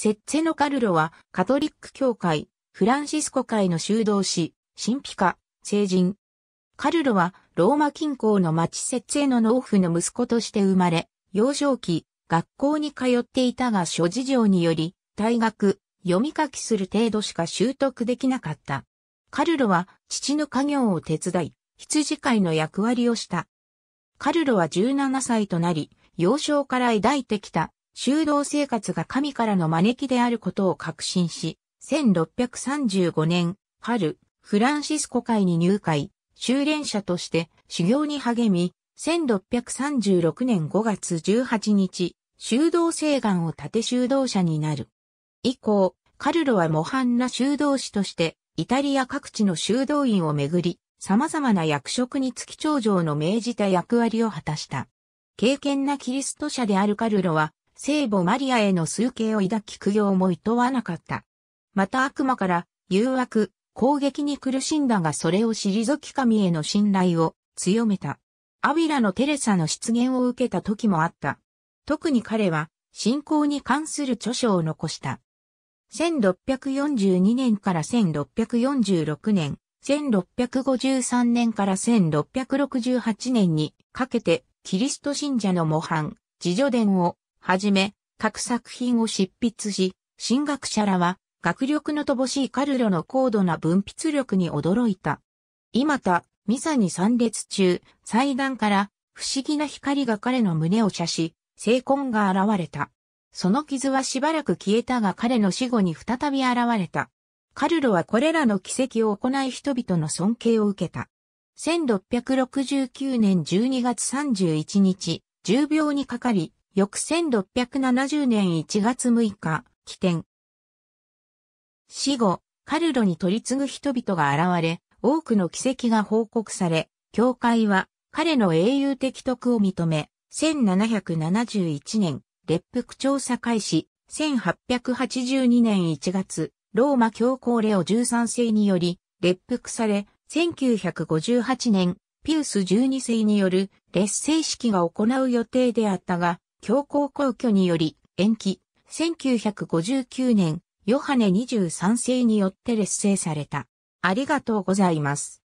セッツェのカルロは、カトリック教会、フランシスコ会の修道士、神秘家、聖人。カルロは、ローマ近郊の町セッツェの農夫の息子として生まれ、幼少期、学校に通っていたが諸事情により、大学、読み書きする程度しか習得できなかった。カルロは父の家業を手伝い、羊飼いの役割をした。カルロは17歳となり、幼少から抱いてきた修道生活が神からの招きであることを確信し、1635年、春、フランシスコ会に入会、修練者として修行に励み、1636年5月18日、修道生願を立て修道者になる。以降、カルロは模範な修道士として、イタリア各地の修道院をめぐり、様々な役職に月長上の命じた役割を果たした。敬虔なキリスト者であるカルロは、聖母マリアへの崇敬を抱き苦行も厭わなかった。また悪魔から誘惑、攻撃に苦しんだがそれを退き神への信頼を強めた。アビラのテレサの出現を受けた時もあった。特に彼は信仰に関する著書を残した。1642年から1646年、1653年から1668年にかけてキリスト信者の模範、自助伝をはじめ、各作品を執筆し、進学者らは、学力の乏しいカルロの高度な分筆力に驚いた。今た、ミサに参列中、祭壇から、不思議な光が彼の胸を射し、聖魂が現れた。その傷はしばらく消えたが彼の死後に再び現れた。カルロはこれらの奇跡を行い人々の尊敬を受けた。1669年12月31日、重病にかかり、翌1670年1月6日、起点。死後、カルロに取り継ぐ人々が現れ、多くの奇跡が報告され、教会は彼の英雄的徳を認め、1771年、列腹調査開始、1882年1月、ローマ教皇レオ13世により、列腹され、1958年、ピウス12世による列勢式が行う予定であったが、強行皇居により延期、1959年、ヨハネ23世によって劣勢された。ありがとうございます。